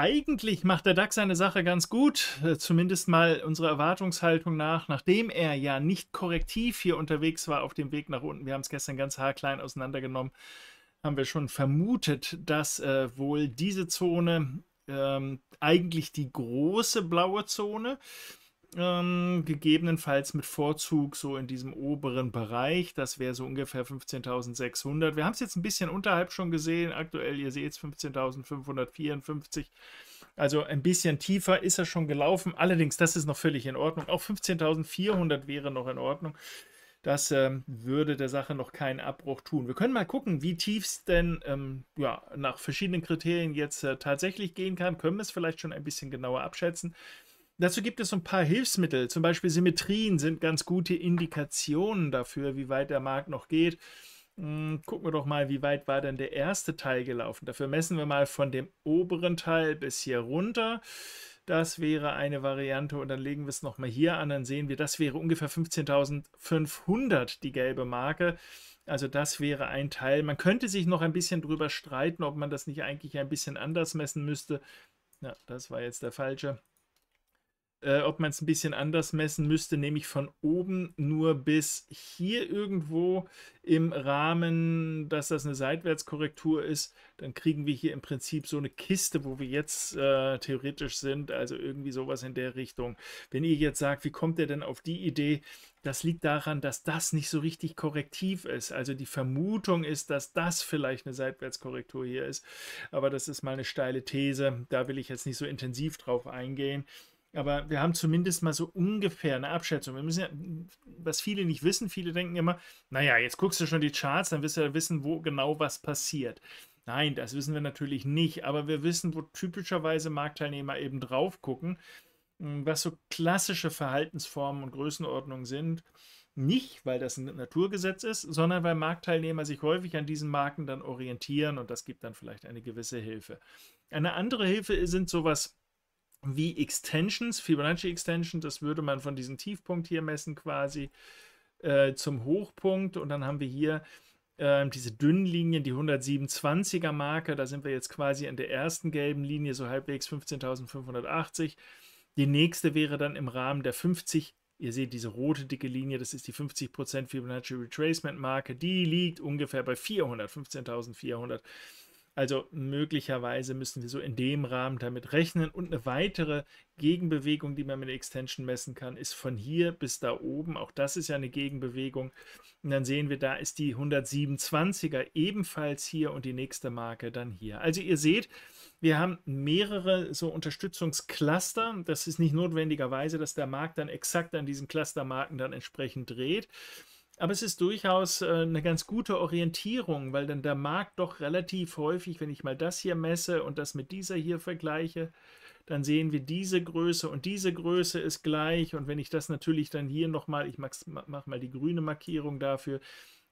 eigentlich macht der DAX seine Sache ganz gut, äh, zumindest mal unserer Erwartungshaltung nach, nachdem er ja nicht korrektiv hier unterwegs war auf dem Weg nach unten. Wir haben es gestern ganz haarklein auseinandergenommen, haben wir schon vermutet, dass äh, wohl diese Zone ähm, eigentlich die große blaue Zone ähm, gegebenenfalls mit Vorzug so in diesem oberen Bereich. Das wäre so ungefähr 15.600. Wir haben es jetzt ein bisschen unterhalb schon gesehen. Aktuell, ihr seht es, 15.554. Also ein bisschen tiefer ist er schon gelaufen. Allerdings, das ist noch völlig in Ordnung. Auch 15.400 wäre noch in Ordnung. Das ähm, würde der Sache noch keinen Abbruch tun. Wir können mal gucken, wie tief es denn ähm, ja, nach verschiedenen Kriterien jetzt äh, tatsächlich gehen kann. Können wir es vielleicht schon ein bisschen genauer abschätzen. Dazu gibt es ein paar Hilfsmittel. Zum Beispiel Symmetrien sind ganz gute Indikationen dafür, wie weit der Markt noch geht. Hm, gucken wir doch mal, wie weit war denn der erste Teil gelaufen. Dafür messen wir mal von dem oberen Teil bis hier runter. Das wäre eine Variante und dann legen wir es nochmal hier an, dann sehen wir, das wäre ungefähr 15.500 die gelbe Marke. Also das wäre ein Teil. Man könnte sich noch ein bisschen drüber streiten, ob man das nicht eigentlich ein bisschen anders messen müsste. Ja, das war jetzt der falsche äh, ob man es ein bisschen anders messen müsste, nämlich von oben nur bis hier irgendwo im Rahmen, dass das eine Seitwärtskorrektur ist, dann kriegen wir hier im Prinzip so eine Kiste, wo wir jetzt äh, theoretisch sind, also irgendwie sowas in der Richtung. Wenn ihr jetzt sagt, wie kommt ihr denn auf die Idee, das liegt daran, dass das nicht so richtig korrektiv ist. Also die Vermutung ist, dass das vielleicht eine Seitwärtskorrektur hier ist, aber das ist mal eine steile These, da will ich jetzt nicht so intensiv drauf eingehen. Aber wir haben zumindest mal so ungefähr eine Abschätzung. Wir müssen ja, was viele nicht wissen, viele denken immer, naja, jetzt guckst du schon die Charts, dann wirst du ja wissen, wo genau was passiert. Nein, das wissen wir natürlich nicht, aber wir wissen, wo typischerweise Marktteilnehmer eben drauf gucken, hm, was so klassische Verhaltensformen und Größenordnungen sind. Nicht, weil das ein Naturgesetz ist, sondern weil Marktteilnehmer sich häufig an diesen Marken dann orientieren und das gibt dann vielleicht eine gewisse Hilfe. Eine andere Hilfe sind sowas wie Extensions, Fibonacci-Extension, das würde man von diesem Tiefpunkt hier messen quasi äh, zum Hochpunkt und dann haben wir hier äh, diese dünnen Linien, die 127er Marke, da sind wir jetzt quasi in der ersten gelben Linie, so halbwegs 15.580. Die nächste wäre dann im Rahmen der 50, ihr seht diese rote dicke Linie, das ist die 50% Fibonacci Retracement Marke, die liegt ungefähr bei 400, 15.400. Also möglicherweise müssen wir so in dem Rahmen damit rechnen. Und eine weitere Gegenbewegung, die man mit der Extension messen kann, ist von hier bis da oben. Auch das ist ja eine Gegenbewegung. Und dann sehen wir, da ist die 127er ebenfalls hier und die nächste Marke dann hier. Also ihr seht, wir haben mehrere so Unterstützungscluster. Das ist nicht notwendigerweise, dass der Markt dann exakt an diesen Clustermarken dann entsprechend dreht, aber es ist durchaus äh, eine ganz gute Orientierung, weil dann der Markt doch relativ häufig, wenn ich mal das hier messe und das mit dieser hier vergleiche, dann sehen wir diese Größe und diese Größe ist gleich. Und wenn ich das natürlich dann hier nochmal, ich mache mal die grüne Markierung dafür,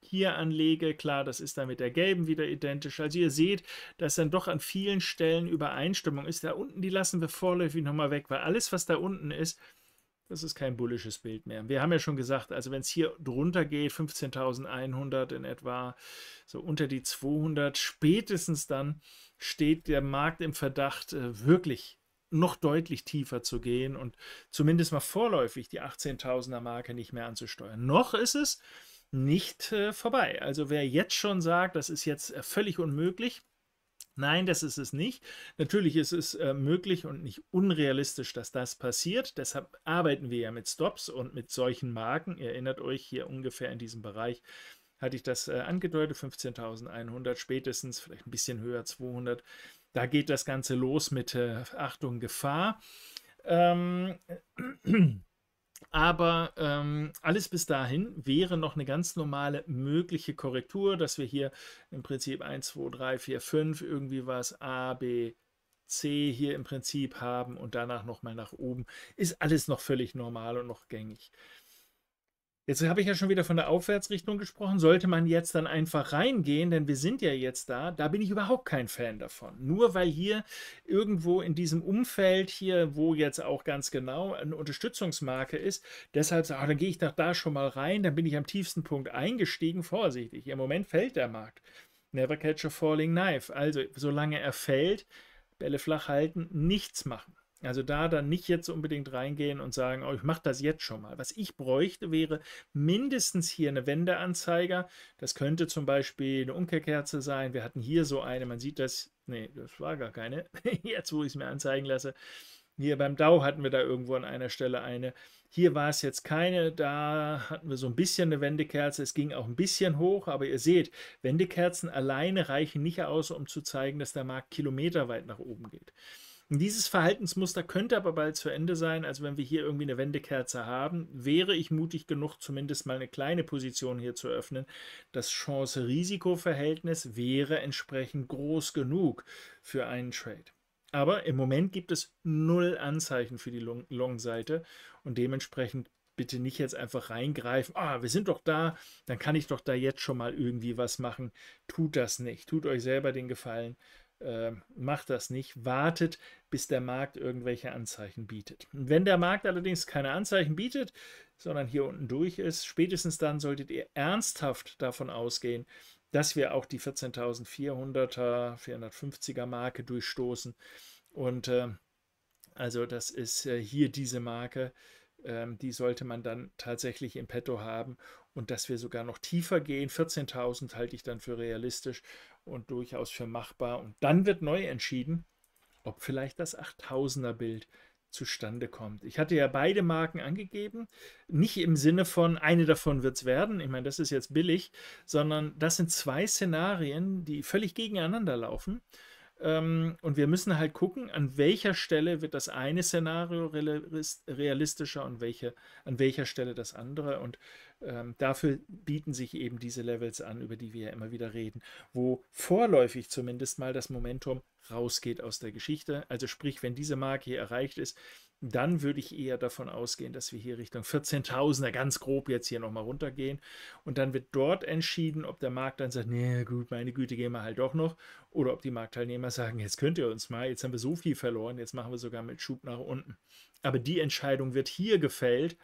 hier anlege, klar, das ist dann mit der gelben wieder identisch. Also ihr seht, dass dann doch an vielen Stellen Übereinstimmung ist. Da unten, die lassen wir vorläufig nochmal weg, weil alles, was da unten ist, das ist kein bullisches Bild mehr. Wir haben ja schon gesagt, also wenn es hier drunter geht, 15.100 in etwa, so unter die 200, spätestens dann steht der Markt im Verdacht, äh, wirklich noch deutlich tiefer zu gehen und zumindest mal vorläufig die 18.000er Marke nicht mehr anzusteuern. Noch ist es nicht äh, vorbei. Also wer jetzt schon sagt, das ist jetzt äh, völlig unmöglich, Nein, das ist es nicht. Natürlich ist es äh, möglich und nicht unrealistisch, dass das passiert. Deshalb arbeiten wir ja mit Stops und mit solchen Marken. Ihr erinnert euch hier ungefähr in diesem Bereich hatte ich das äh, angedeutet, 15.100 spätestens, vielleicht ein bisschen höher, 200. Da geht das Ganze los mit äh, Achtung, Gefahr. Ähm, aber ähm, alles bis dahin wäre noch eine ganz normale mögliche Korrektur, dass wir hier im Prinzip 1, 2, 3, 4, 5 irgendwie was A, B, C hier im Prinzip haben und danach nochmal nach oben. Ist alles noch völlig normal und noch gängig. Jetzt habe ich ja schon wieder von der Aufwärtsrichtung gesprochen. Sollte man jetzt dann einfach reingehen, denn wir sind ja jetzt da, da bin ich überhaupt kein Fan davon. Nur weil hier irgendwo in diesem Umfeld hier, wo jetzt auch ganz genau eine Unterstützungsmarke ist, deshalb sage ich, ah, dann gehe ich doch da schon mal rein, dann bin ich am tiefsten Punkt eingestiegen, vorsichtig. Im Moment fällt der Markt. Never catch a falling knife. Also, solange er fällt, Bälle flach halten, nichts machen. Also da dann nicht jetzt unbedingt reingehen und sagen, oh, ich mache das jetzt schon mal. Was ich bräuchte, wäre mindestens hier eine Wendeanzeiger. Das könnte zum Beispiel eine Umkehrkerze sein. Wir hatten hier so eine, man sieht das, nee, das war gar keine. Jetzt, wo ich es mir anzeigen lasse. Hier beim DAU hatten wir da irgendwo an einer Stelle eine. Hier war es jetzt keine, da hatten wir so ein bisschen eine Wendekerze. Es ging auch ein bisschen hoch, aber ihr seht, Wendekerzen alleine reichen nicht aus, um zu zeigen, dass der Markt kilometerweit nach oben geht. Dieses Verhaltensmuster könnte aber bald zu Ende sein. Also wenn wir hier irgendwie eine Wendekerze haben, wäre ich mutig genug, zumindest mal eine kleine Position hier zu öffnen. Das Chance-Risiko-Verhältnis wäre entsprechend groß genug für einen Trade. Aber im Moment gibt es null Anzeichen für die Long-Seite und dementsprechend bitte nicht jetzt einfach reingreifen. Ah, wir sind doch da, dann kann ich doch da jetzt schon mal irgendwie was machen. Tut das nicht. Tut euch selber den Gefallen äh, macht das nicht, wartet, bis der Markt irgendwelche Anzeichen bietet. Wenn der Markt allerdings keine Anzeichen bietet, sondern hier unten durch ist, spätestens dann solltet ihr ernsthaft davon ausgehen, dass wir auch die 14.400er, 450er Marke durchstoßen. Und äh, also das ist äh, hier diese Marke, ähm, die sollte man dann tatsächlich im Petto haben und dass wir sogar noch tiefer gehen. 14.000 halte ich dann für realistisch und durchaus für machbar. Und dann wird neu entschieden, ob vielleicht das 8.000er Bild zustande kommt. Ich hatte ja beide Marken angegeben, nicht im Sinne von, eine davon wird es werden, ich meine, das ist jetzt billig, sondern das sind zwei Szenarien, die völlig gegeneinander laufen ähm, und wir müssen halt gucken, an welcher Stelle wird das eine Szenario realistischer und welche, an welcher Stelle das andere. Und ähm, dafür bieten sich eben diese Levels an, über die wir ja immer wieder reden, wo vorläufig zumindest mal das Momentum rausgeht aus der Geschichte. Also sprich, wenn diese Marke hier erreicht ist, dann würde ich eher davon ausgehen, dass wir hier Richtung 14.000er ganz grob jetzt hier nochmal runtergehen. Und dann wird dort entschieden, ob der Markt dann sagt, nee, gut, meine Güte, gehen wir halt doch noch. Oder ob die Marktteilnehmer sagen, jetzt könnt ihr uns mal, jetzt haben wir so viel verloren, jetzt machen wir sogar mit Schub nach unten. Aber die Entscheidung wird hier gefällt.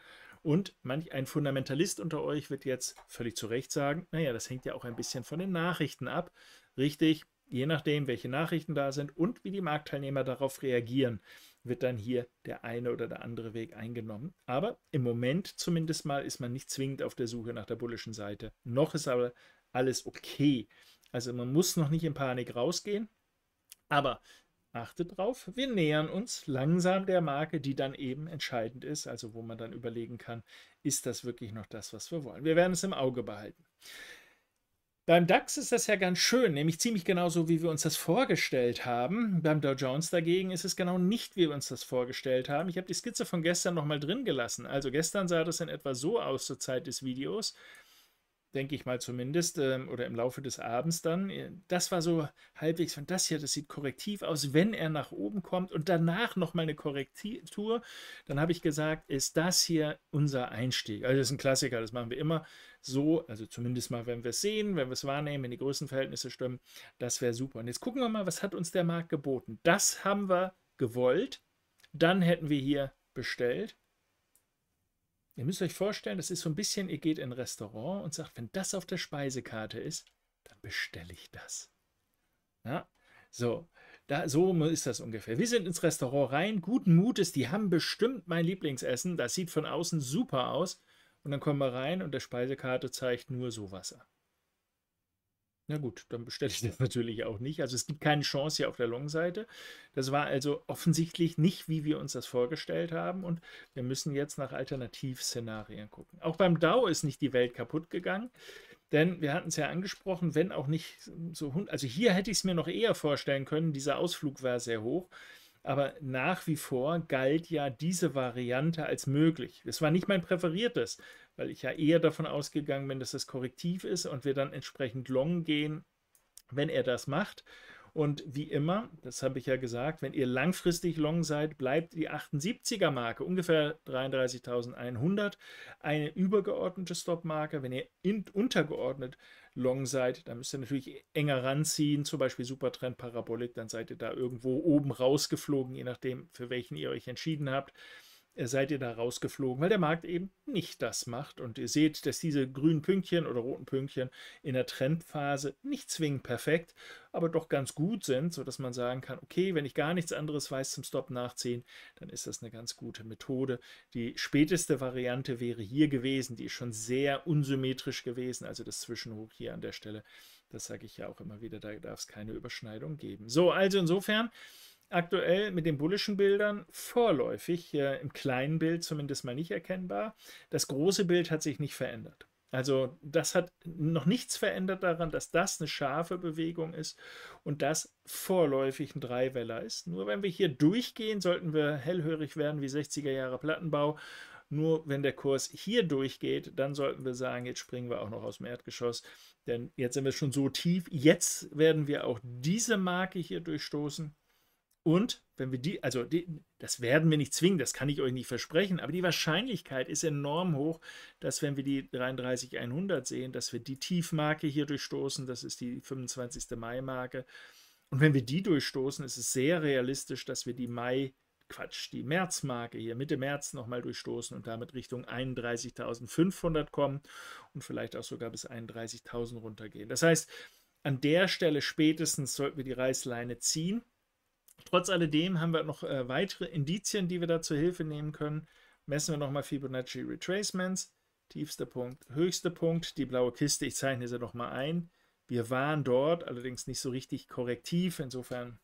Und manch ein Fundamentalist unter euch wird jetzt völlig zu Recht sagen, naja, das hängt ja auch ein bisschen von den Nachrichten ab. Richtig, je nachdem, welche Nachrichten da sind und wie die Marktteilnehmer darauf reagieren wird dann hier der eine oder der andere Weg eingenommen. Aber im Moment zumindest mal ist man nicht zwingend auf der Suche nach der bullischen Seite. Noch ist aber alles okay. Also man muss noch nicht in Panik rausgehen. Aber achtet drauf, wir nähern uns langsam der Marke, die dann eben entscheidend ist, also wo man dann überlegen kann, ist das wirklich noch das, was wir wollen. Wir werden es im Auge behalten. Beim DAX ist das ja ganz schön, nämlich ziemlich genau so, wie wir uns das vorgestellt haben. Beim Dow Jones dagegen ist es genau nicht, wie wir uns das vorgestellt haben. Ich habe die Skizze von gestern nochmal drin gelassen. Also gestern sah das in etwa so aus zur Zeit des Videos denke ich mal zumindest, ähm, oder im Laufe des Abends dann. Äh, das war so halbwegs von das hier, das sieht korrektiv aus, wenn er nach oben kommt und danach nochmal eine Korrektur. Dann habe ich gesagt, ist das hier unser Einstieg? Also das ist ein Klassiker, das machen wir immer so, also zumindest mal, wenn wir es sehen, wenn wir es wahrnehmen, wenn die Größenverhältnisse stimmen, das wäre super. Und jetzt gucken wir mal, was hat uns der Markt geboten? Das haben wir gewollt, dann hätten wir hier bestellt Ihr müsst euch vorstellen, das ist so ein bisschen, ihr geht in ein Restaurant und sagt, wenn das auf der Speisekarte ist, dann bestelle ich das. Ja? So, da, so ist das ungefähr. Wir sind ins Restaurant rein, guten Mutes, die haben bestimmt mein Lieblingsessen, das sieht von außen super aus. Und dann kommen wir rein und der Speisekarte zeigt nur sowas an. Na gut, dann bestelle ich das natürlich auch nicht. Also es gibt keine Chance hier auf der Long-Seite. Das war also offensichtlich nicht, wie wir uns das vorgestellt haben. Und wir müssen jetzt nach Alternativszenarien gucken. Auch beim Dow ist nicht die Welt kaputt gegangen. Denn wir hatten es ja angesprochen, wenn auch nicht so, also hier hätte ich es mir noch eher vorstellen können, dieser Ausflug war sehr hoch. Aber nach wie vor galt ja diese Variante als möglich. Das war nicht mein präferiertes, weil ich ja eher davon ausgegangen bin, dass das korrektiv ist und wir dann entsprechend long gehen, wenn er das macht. Und wie immer, das habe ich ja gesagt, wenn ihr langfristig long seid, bleibt die 78er Marke ungefähr 33.100 eine übergeordnete Stop-Marke. Wenn ihr in, untergeordnet long seid, dann müsst ihr natürlich enger ranziehen, zum Beispiel Supertrend Parabolik, dann seid ihr da irgendwo oben rausgeflogen, je nachdem, für welchen ihr euch entschieden habt seid ihr da rausgeflogen, weil der Markt eben nicht das macht. Und ihr seht, dass diese grünen Pünktchen oder roten Pünktchen in der Trendphase nicht zwingend perfekt, aber doch ganz gut sind, sodass man sagen kann, okay, wenn ich gar nichts anderes weiß zum Stop nachziehen, dann ist das eine ganz gute Methode. Die späteste Variante wäre hier gewesen, die ist schon sehr unsymmetrisch gewesen, also das Zwischenhoch hier an der Stelle. Das sage ich ja auch immer wieder, da darf es keine Überschneidung geben. So, also insofern aktuell mit den bullischen Bildern vorläufig, äh, im kleinen Bild zumindest mal nicht erkennbar. Das große Bild hat sich nicht verändert. Also das hat noch nichts verändert daran, dass das eine scharfe Bewegung ist und das vorläufig ein Dreiweller ist. Nur wenn wir hier durchgehen, sollten wir hellhörig werden wie 60er Jahre Plattenbau. Nur wenn der Kurs hier durchgeht, dann sollten wir sagen, jetzt springen wir auch noch aus dem Erdgeschoss, denn jetzt sind wir schon so tief. Jetzt werden wir auch diese Marke hier durchstoßen. Und wenn wir die, also die, das werden wir nicht zwingen, das kann ich euch nicht versprechen, aber die Wahrscheinlichkeit ist enorm hoch, dass wenn wir die 33100 sehen, dass wir die Tiefmarke hier durchstoßen, das ist die 25. Mai-Marke. Und wenn wir die durchstoßen, ist es sehr realistisch, dass wir die Mai, Quatsch, die März-Marke hier Mitte März nochmal durchstoßen und damit Richtung 31.500 kommen und vielleicht auch sogar bis 31.000 runtergehen. Das heißt, an der Stelle spätestens sollten wir die Reißleine ziehen Trotz alledem haben wir noch äh, weitere Indizien, die wir da zur Hilfe nehmen können. Messen wir nochmal Fibonacci Retracements. Tiefster Punkt, höchster Punkt, die blaue Kiste, ich zeichne sie nochmal ein. Wir waren dort, allerdings nicht so richtig korrektiv, insofern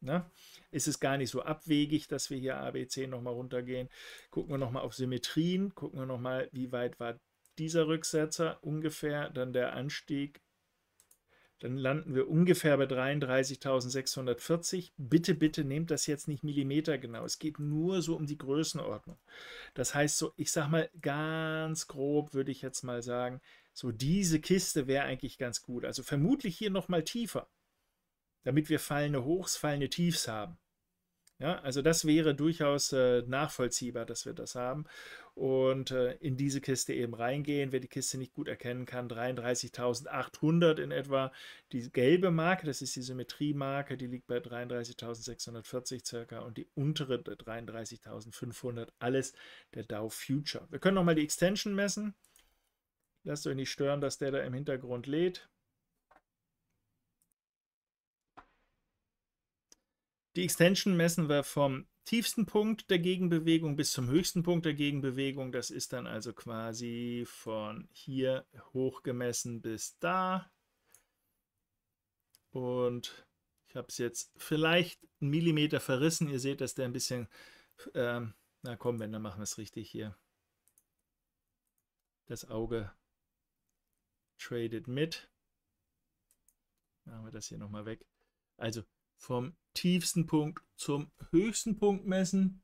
ne, ist es gar nicht so abwegig, dass wir hier ABC nochmal runtergehen. Gucken wir nochmal auf Symmetrien, gucken wir nochmal, wie weit war dieser Rücksetzer ungefähr, dann der Anstieg dann landen wir ungefähr bei 33.640. Bitte, bitte nehmt das jetzt nicht millimetergenau. Es geht nur so um die Größenordnung. Das heißt so, ich sag mal ganz grob, würde ich jetzt mal sagen, so diese Kiste wäre eigentlich ganz gut. Also vermutlich hier nochmal tiefer, damit wir fallende Hochs, fallende Tiefs haben. Ja, also das wäre durchaus äh, nachvollziehbar, dass wir das haben. Und äh, in diese Kiste eben reingehen, wer die Kiste nicht gut erkennen kann, 33.800 in etwa. Die gelbe Marke, das ist die Symmetriemarke, die liegt bei 33.640 circa und die untere 33.500, äh, alles der Dow Future. Wir können nochmal die Extension messen. Lasst euch nicht stören, dass der da im Hintergrund lädt. Die Extension messen wir vom tiefsten Punkt der Gegenbewegung bis zum höchsten Punkt der Gegenbewegung. Das ist dann also quasi von hier hochgemessen bis da. Und ich habe es jetzt vielleicht einen Millimeter verrissen. Ihr seht, dass der ein bisschen... Ähm, na komm, wenn, dann machen wir es richtig hier. Das Auge tradet mit. Machen wir das hier nochmal weg. Also vom tiefsten Punkt zum höchsten Punkt messen.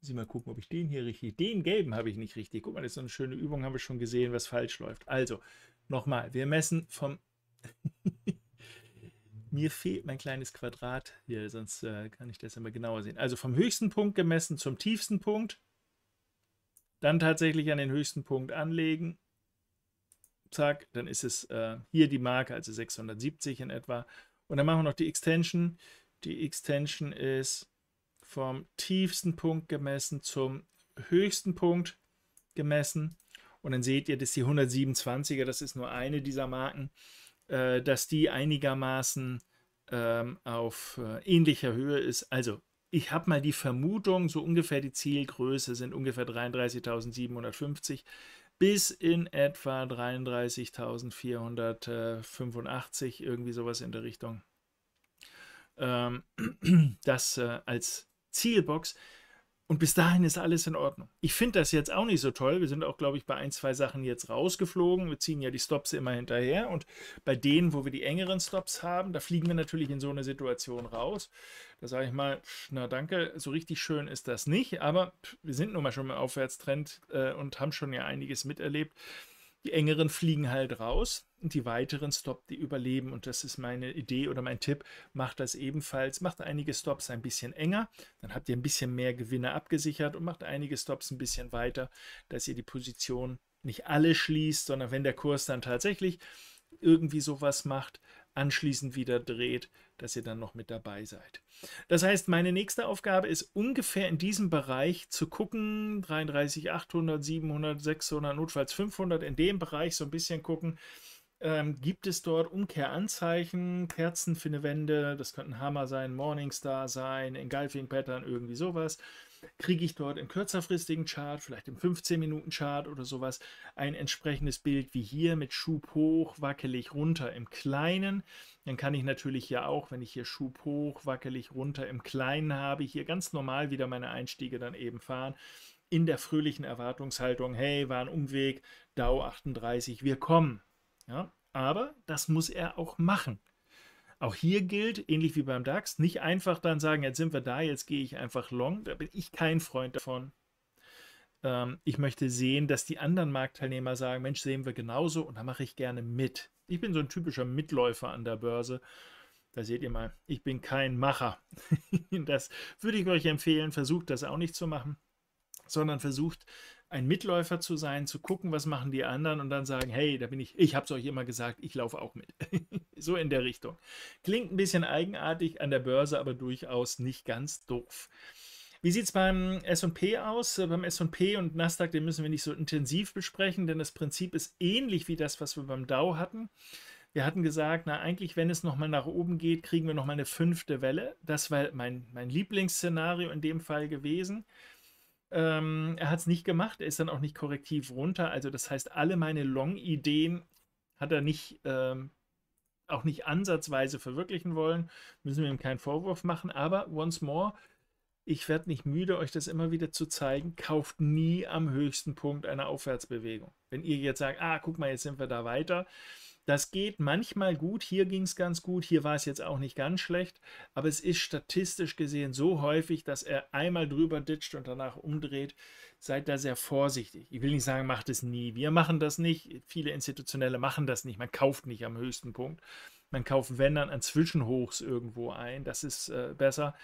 Sie mal gucken, ob ich den hier richtig. Den gelben habe ich nicht richtig. Guck mal, das ist so eine schöne Übung, haben wir schon gesehen, was falsch läuft. Also, nochmal, wir messen vom. Mir fehlt mein kleines Quadrat hier, sonst äh, kann ich das immer genauer sehen. Also vom höchsten Punkt gemessen zum tiefsten Punkt. Dann tatsächlich an den höchsten Punkt anlegen. Zack, dann ist es äh, hier die Marke, also 670 in etwa. Und dann machen wir noch die Extension. Die Extension ist vom tiefsten Punkt gemessen zum höchsten Punkt gemessen. Und dann seht ihr, dass die 127er, das ist nur eine dieser Marken, äh, dass die einigermaßen ähm, auf äh, ähnlicher Höhe ist. Also, ich habe mal die Vermutung, so ungefähr die Zielgröße sind ungefähr 33.750 bis in etwa 33.485, irgendwie sowas in der Richtung. Ähm, das äh, als Zielbox. Und bis dahin ist alles in Ordnung. Ich finde das jetzt auch nicht so toll. Wir sind auch, glaube ich, bei ein, zwei Sachen jetzt rausgeflogen. Wir ziehen ja die Stops immer hinterher. Und bei denen, wo wir die engeren Stops haben, da fliegen wir natürlich in so eine Situation raus. Da sage ich mal, na danke, so richtig schön ist das nicht. Aber wir sind nun mal schon im Aufwärtstrend äh, und haben schon ja einiges miterlebt. Die engeren fliegen halt raus die weiteren Stop, die überleben. Und das ist meine Idee oder mein Tipp. Macht das ebenfalls. Macht einige Stops ein bisschen enger. Dann habt ihr ein bisschen mehr Gewinne abgesichert und macht einige Stops ein bisschen weiter, dass ihr die Position nicht alle schließt, sondern wenn der Kurs dann tatsächlich irgendwie sowas macht, anschließend wieder dreht, dass ihr dann noch mit dabei seid. Das heißt, meine nächste Aufgabe ist ungefähr in diesem Bereich zu gucken, 33, 800, 700, 600, notfalls 500, in dem Bereich so ein bisschen gucken, ähm, gibt es dort Umkehranzeichen, Kerzen für eine Wende, das könnten Hammer sein, Morningstar sein, Engulfing Pattern, irgendwie sowas. Kriege ich dort im kürzerfristigen Chart, vielleicht im 15-Minuten-Chart oder sowas, ein entsprechendes Bild wie hier mit Schub hoch, wackelig runter im Kleinen. Dann kann ich natürlich hier auch, wenn ich hier Schub hoch, wackelig runter im Kleinen habe, hier ganz normal wieder meine Einstiege dann eben fahren in der fröhlichen Erwartungshaltung, hey, war ein Umweg, DAO 38, wir kommen. Ja? Aber das muss er auch machen. Auch hier gilt, ähnlich wie beim DAX, nicht einfach dann sagen, jetzt sind wir da, jetzt gehe ich einfach long. Da bin ich kein Freund davon. Ähm, ich möchte sehen, dass die anderen Marktteilnehmer sagen, Mensch, sehen wir genauso und da mache ich gerne mit. Ich bin so ein typischer Mitläufer an der Börse. Da seht ihr mal, ich bin kein Macher. das würde ich euch empfehlen. Versucht das auch nicht zu machen, sondern versucht ein Mitläufer zu sein, zu gucken, was machen die anderen und dann sagen, hey, da bin ich, ich habe es euch immer gesagt, ich laufe auch mit. so in der Richtung. Klingt ein bisschen eigenartig an der Börse, aber durchaus nicht ganz doof. Wie sieht es beim SP aus? Äh, beim SP und Nasdaq, den müssen wir nicht so intensiv besprechen, denn das Prinzip ist ähnlich wie das, was wir beim Dow hatten. Wir hatten gesagt, na eigentlich, wenn es nochmal nach oben geht, kriegen wir nochmal eine fünfte Welle. Das war mein, mein Lieblingsszenario in dem Fall gewesen. Ähm, er hat es nicht gemacht, er ist dann auch nicht korrektiv runter. Also das heißt, alle meine Long-Ideen hat er nicht, ähm, auch nicht ansatzweise verwirklichen wollen. Müssen wir ihm keinen Vorwurf machen. Aber once more, ich werde nicht müde, euch das immer wieder zu zeigen. Kauft nie am höchsten Punkt einer Aufwärtsbewegung. Wenn ihr jetzt sagt, ah, guck mal, jetzt sind wir da weiter das geht manchmal gut, hier ging es ganz gut, hier war es jetzt auch nicht ganz schlecht, aber es ist statistisch gesehen so häufig, dass er einmal drüber ditcht und danach umdreht. Seid da sehr vorsichtig. Ich will nicht sagen, macht es nie. Wir machen das nicht. Viele Institutionelle machen das nicht. Man kauft nicht am höchsten Punkt. Man kauft, wenn dann, an Zwischenhochs irgendwo ein. Das ist äh, besser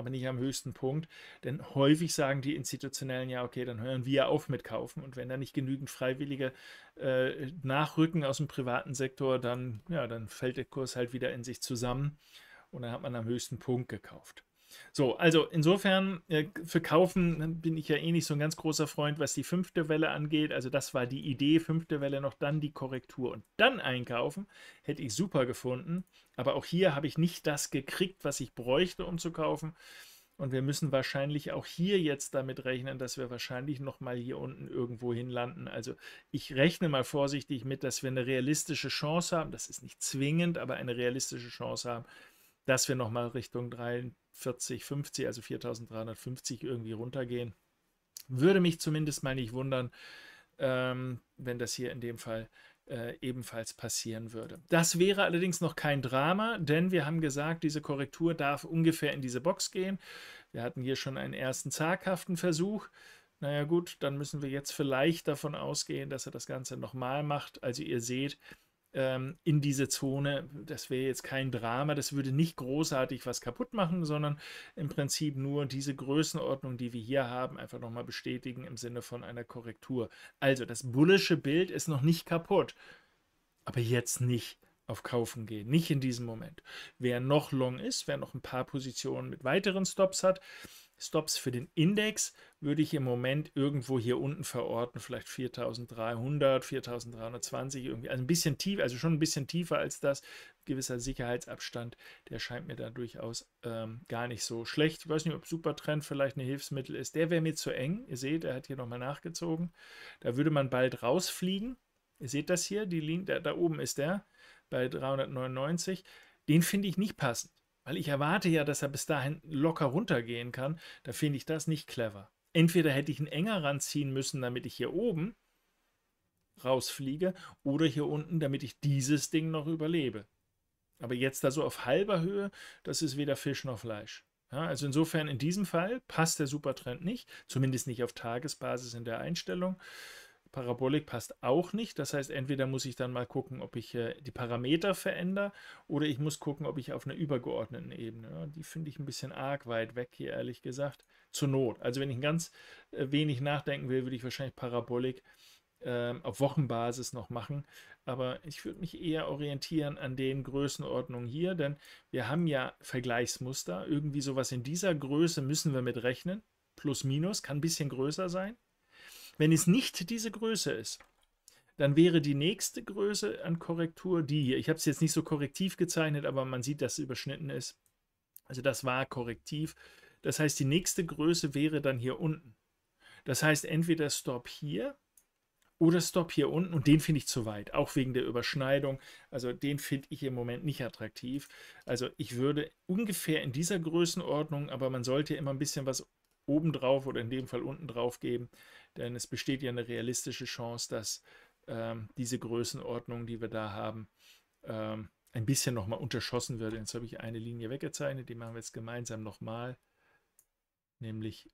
aber nicht am höchsten Punkt. Denn häufig sagen die Institutionellen ja, okay, dann hören wir auf mit Kaufen. Und wenn da nicht genügend Freiwillige äh, nachrücken aus dem privaten Sektor, dann, ja, dann fällt der Kurs halt wieder in sich zusammen. Und dann hat man am höchsten Punkt gekauft. So, also insofern äh, für Kaufen ne, bin ich ja eh nicht so ein ganz großer Freund, was die fünfte Welle angeht. Also das war die Idee, fünfte Welle noch, dann die Korrektur und dann einkaufen, hätte ich super gefunden. Aber auch hier habe ich nicht das gekriegt, was ich bräuchte, um zu kaufen. Und wir müssen wahrscheinlich auch hier jetzt damit rechnen, dass wir wahrscheinlich nochmal hier unten irgendwo hinlanden. Also ich rechne mal vorsichtig mit, dass wir eine realistische Chance haben. Das ist nicht zwingend, aber eine realistische Chance haben, dass wir nochmal Richtung 43, 50, also 4350 irgendwie runtergehen. Würde mich zumindest mal nicht wundern, ähm, wenn das hier in dem Fall äh, ebenfalls passieren würde. Das wäre allerdings noch kein Drama, denn wir haben gesagt, diese Korrektur darf ungefähr in diese Box gehen. Wir hatten hier schon einen ersten zaghaften Versuch. Naja gut, dann müssen wir jetzt vielleicht davon ausgehen, dass er das Ganze nochmal macht. Also ihr seht, ähm, in diese Zone. Das wäre jetzt kein Drama, das würde nicht großartig was kaputt machen, sondern im Prinzip nur diese Größenordnung, die wir hier haben, einfach nochmal bestätigen im Sinne von einer Korrektur. Also das bullische Bild ist noch nicht kaputt, aber jetzt nicht auf Kaufen gehen. Nicht in diesem Moment. Wer noch long ist, wer noch ein paar Positionen mit weiteren Stops hat, Stops für den Index würde ich im Moment irgendwo hier unten verorten, vielleicht 4300, 4320 irgendwie, also ein bisschen tief, also schon ein bisschen tiefer als das, Ein gewisser Sicherheitsabstand, der scheint mir da durchaus ähm, gar nicht so schlecht. Ich weiß nicht, ob Supertrend vielleicht ein Hilfsmittel ist, der wäre mir zu eng, ihr seht, er hat hier nochmal nachgezogen, da würde man bald rausfliegen, ihr seht das hier, die Linie, da, da oben ist der, bei 399, den finde ich nicht passend. Weil ich erwarte ja, dass er bis dahin locker runtergehen kann. Da finde ich das nicht clever. Entweder hätte ich ihn enger ranziehen müssen, damit ich hier oben rausfliege, oder hier unten, damit ich dieses Ding noch überlebe. Aber jetzt da so auf halber Höhe, das ist weder Fisch noch Fleisch. Ja, also insofern in diesem Fall passt der Supertrend nicht, zumindest nicht auf Tagesbasis in der Einstellung. Parabolik passt auch nicht. Das heißt, entweder muss ich dann mal gucken, ob ich äh, die Parameter verändere oder ich muss gucken, ob ich auf einer übergeordneten Ebene. Ja, die finde ich ein bisschen arg weit weg hier, ehrlich gesagt. Zur Not. Also wenn ich ein ganz äh, wenig nachdenken will, würde ich wahrscheinlich Parabolik äh, auf Wochenbasis noch machen. Aber ich würde mich eher orientieren an den Größenordnungen hier, denn wir haben ja Vergleichsmuster. Irgendwie sowas in dieser Größe müssen wir mit rechnen. Plus, minus, kann ein bisschen größer sein. Wenn es nicht diese Größe ist, dann wäre die nächste Größe an Korrektur die hier. Ich habe es jetzt nicht so korrektiv gezeichnet, aber man sieht, dass es überschnitten ist. Also das war korrektiv. Das heißt, die nächste Größe wäre dann hier unten. Das heißt, entweder Stop hier oder Stop hier unten und den finde ich zu weit, auch wegen der Überschneidung. Also den finde ich im Moment nicht attraktiv. Also ich würde ungefähr in dieser Größenordnung, aber man sollte immer ein bisschen was oben drauf oder in dem Fall unten drauf geben, denn es besteht ja eine realistische Chance, dass ähm, diese Größenordnung, die wir da haben, ähm, ein bisschen nochmal unterschossen wird. Jetzt habe ich eine Linie weggezeichnet, die machen wir jetzt gemeinsam nochmal, nämlich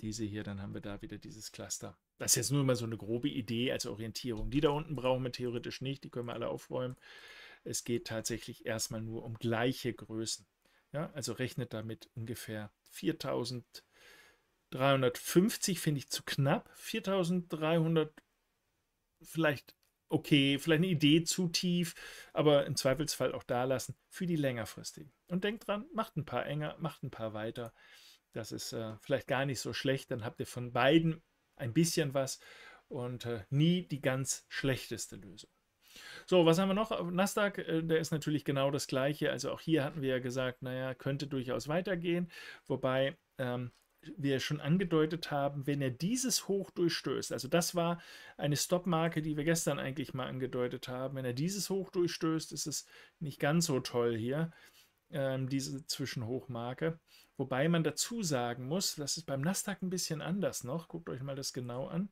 diese hier, dann haben wir da wieder dieses Cluster. Das ist jetzt nur mal so eine grobe Idee als Orientierung. Die da unten brauchen wir theoretisch nicht, die können wir alle aufräumen. Es geht tatsächlich erstmal nur um gleiche Größen. Ja, also rechnet damit ungefähr 4000 350 finde ich zu knapp. 4300 vielleicht okay, vielleicht eine Idee zu tief, aber im Zweifelsfall auch da lassen für die längerfristigen. Und denkt dran, macht ein paar enger, macht ein paar weiter. Das ist äh, vielleicht gar nicht so schlecht. Dann habt ihr von beiden ein bisschen was und äh, nie die ganz schlechteste Lösung. So, was haben wir noch? Nasdaq, äh, der ist natürlich genau das gleiche. Also auch hier hatten wir ja gesagt, naja, könnte durchaus weitergehen. Wobei ähm, wir schon angedeutet haben, wenn er dieses Hoch durchstößt, also das war eine Stop-Marke, die wir gestern eigentlich mal angedeutet haben, wenn er dieses Hoch durchstößt, ist es nicht ganz so toll hier, ähm, diese Zwischenhochmarke. Wobei man dazu sagen muss, das ist beim Nasdaq ein bisschen anders noch, guckt euch mal das genau an.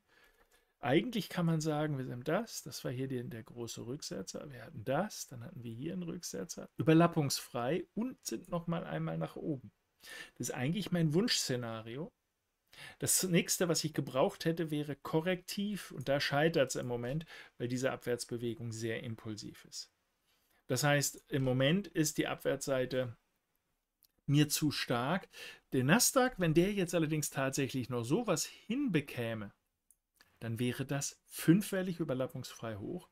Eigentlich kann man sagen, wir haben das, das war hier der, der große Rücksetzer, wir hatten das, dann hatten wir hier einen Rücksetzer, überlappungsfrei und sind nochmal einmal nach oben. Das ist eigentlich mein Wunschszenario. Das nächste, was ich gebraucht hätte, wäre korrektiv und da scheitert es im Moment, weil diese Abwärtsbewegung sehr impulsiv ist. Das heißt, im Moment ist die Abwärtsseite mir zu stark. Der Nasdaq, wenn der jetzt allerdings tatsächlich noch sowas hinbekäme, dann wäre das fünffällig überlappungsfrei hoch.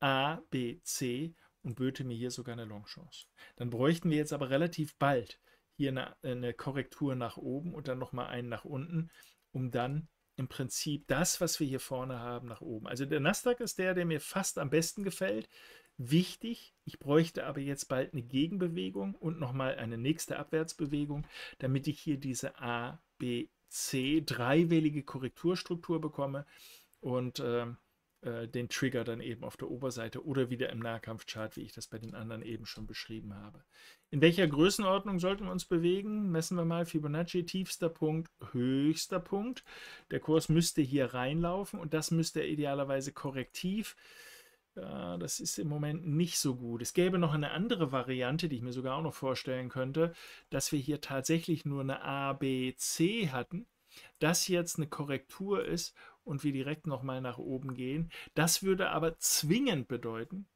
A, B, C und böte mir hier sogar eine Longchance. Dann bräuchten wir jetzt aber relativ bald hier eine, eine Korrektur nach oben und dann nochmal einen nach unten, um dann im Prinzip das, was wir hier vorne haben, nach oben. Also der Nasdaq ist der, der mir fast am besten gefällt. Wichtig, ich bräuchte aber jetzt bald eine Gegenbewegung und nochmal eine nächste Abwärtsbewegung, damit ich hier diese A, B, C dreiwillige Korrekturstruktur bekomme. Und äh, äh, den Trigger dann eben auf der Oberseite oder wieder im Nahkampfchart, wie ich das bei den anderen eben schon beschrieben habe. In welcher Größenordnung sollten wir uns bewegen? Messen wir mal Fibonacci, tiefster Punkt, höchster Punkt. Der Kurs müsste hier reinlaufen und das müsste er idealerweise korrektiv ja, das ist im Moment nicht so gut. Es gäbe noch eine andere Variante, die ich mir sogar auch noch vorstellen könnte, dass wir hier tatsächlich nur eine ABC hatten, das jetzt eine Korrektur ist und wir direkt nochmal nach oben gehen. Das würde aber zwingend bedeuten,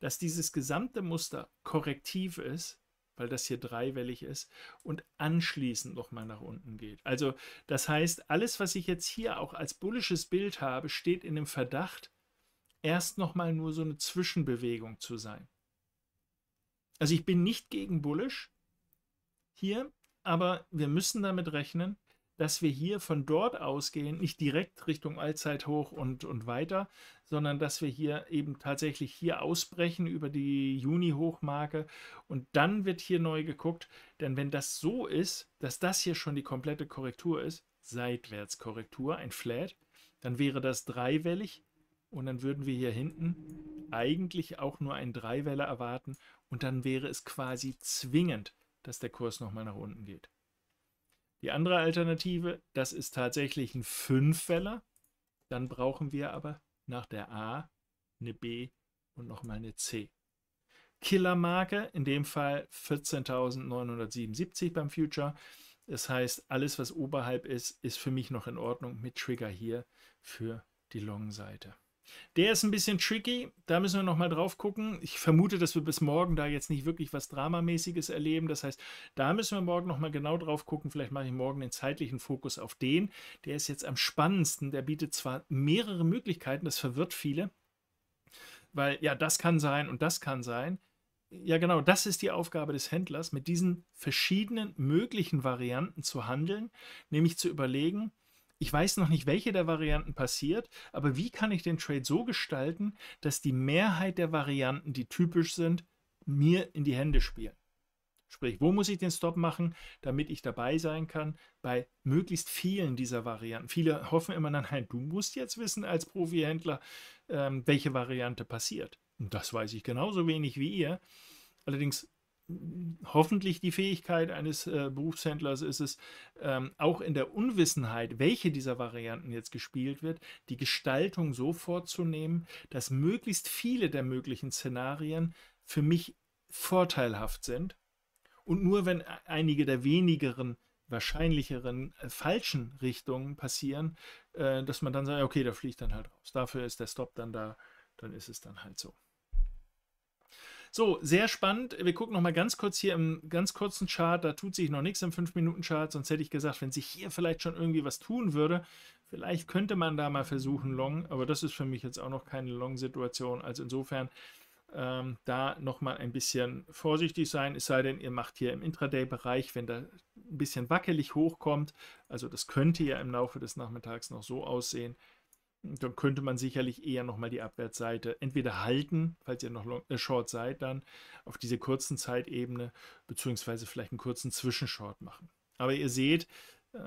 dass dieses gesamte Muster korrektiv ist, weil das hier dreiwellig ist und anschließend nochmal nach unten geht. Also das heißt, alles, was ich jetzt hier auch als bullisches Bild habe, steht in dem Verdacht, erst nochmal nur so eine Zwischenbewegung zu sein. Also ich bin nicht gegen bullisch hier, aber wir müssen damit rechnen, dass wir hier von dort ausgehen, nicht direkt Richtung Allzeithoch und, und weiter, sondern dass wir hier eben tatsächlich hier ausbrechen über die Juni-Hochmarke und dann wird hier neu geguckt, denn wenn das so ist, dass das hier schon die komplette Korrektur ist, Seitwärtskorrektur, ein Flat, dann wäre das dreiwellig und dann würden wir hier hinten eigentlich auch nur einen Dreiwelle erwarten und dann wäre es quasi zwingend, dass der Kurs nochmal nach unten geht. Die andere Alternative, das ist tatsächlich ein Fünfweller. Dann brauchen wir aber nach der A eine B und nochmal eine C. Killermarke, in dem Fall 14.977 beim Future. Das heißt, alles, was oberhalb ist, ist für mich noch in Ordnung mit Trigger hier für die Long-Seite. Der ist ein bisschen tricky, da müssen wir nochmal drauf gucken. Ich vermute, dass wir bis morgen da jetzt nicht wirklich was Dramamäßiges erleben. Das heißt, da müssen wir morgen nochmal genau drauf gucken. Vielleicht mache ich morgen den zeitlichen Fokus auf den. Der ist jetzt am spannendsten. Der bietet zwar mehrere Möglichkeiten, das verwirrt viele, weil ja, das kann sein und das kann sein. Ja, genau, das ist die Aufgabe des Händlers, mit diesen verschiedenen möglichen Varianten zu handeln, nämlich zu überlegen, ich weiß noch nicht, welche der Varianten passiert, aber wie kann ich den Trade so gestalten, dass die Mehrheit der Varianten, die typisch sind, mir in die Hände spielen? Sprich, wo muss ich den Stop machen, damit ich dabei sein kann bei möglichst vielen dieser Varianten? Viele hoffen immer, nein, du musst jetzt wissen als Profihändler, ähm, welche Variante passiert. Und das weiß ich genauso wenig wie ihr. Allerdings hoffentlich die Fähigkeit eines äh, Berufshändlers ist es, ähm, auch in der Unwissenheit, welche dieser Varianten jetzt gespielt wird, die Gestaltung so vorzunehmen, dass möglichst viele der möglichen Szenarien für mich vorteilhaft sind. Und nur wenn e-, einige der wenigeren wahrscheinlicheren äh, falschen Richtungen passieren, äh, dass man dann sagt, okay, da fliegt dann halt raus. Dafür ist der Stop dann da, dann ist es dann halt so. So, sehr spannend. Wir gucken nochmal ganz kurz hier im ganz kurzen Chart. Da tut sich noch nichts im 5-Minuten-Chart. Sonst hätte ich gesagt, wenn sich hier vielleicht schon irgendwie was tun würde, vielleicht könnte man da mal versuchen, Long. Aber das ist für mich jetzt auch noch keine Long-Situation. Also insofern ähm, da nochmal ein bisschen vorsichtig sein, es sei denn, ihr macht hier im Intraday-Bereich, wenn da ein bisschen wackelig hochkommt, also das könnte ja im Laufe des Nachmittags noch so aussehen, dann könnte man sicherlich eher nochmal die Abwärtsseite entweder halten, falls ihr noch long, äh, Short seid, dann auf diese kurzen Zeitebene, beziehungsweise vielleicht einen kurzen Zwischenshort machen. Aber ihr seht, äh,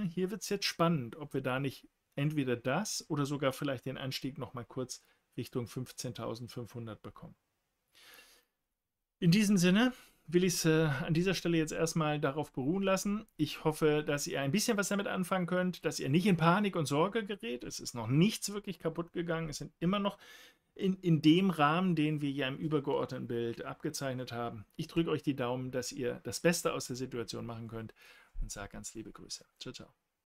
hier wird es jetzt spannend, ob wir da nicht entweder das oder sogar vielleicht den Anstieg nochmal kurz Richtung 15.500 bekommen. In diesem Sinne will ich es äh, an dieser Stelle jetzt erstmal darauf beruhen lassen. Ich hoffe, dass ihr ein bisschen was damit anfangen könnt, dass ihr nicht in Panik und Sorge gerät. Es ist noch nichts wirklich kaputt gegangen. Es sind immer noch in, in dem Rahmen, den wir ja im übergeordneten Bild abgezeichnet haben. Ich drücke euch die Daumen, dass ihr das Beste aus der Situation machen könnt und sage ganz liebe Grüße. Ciao, ciao.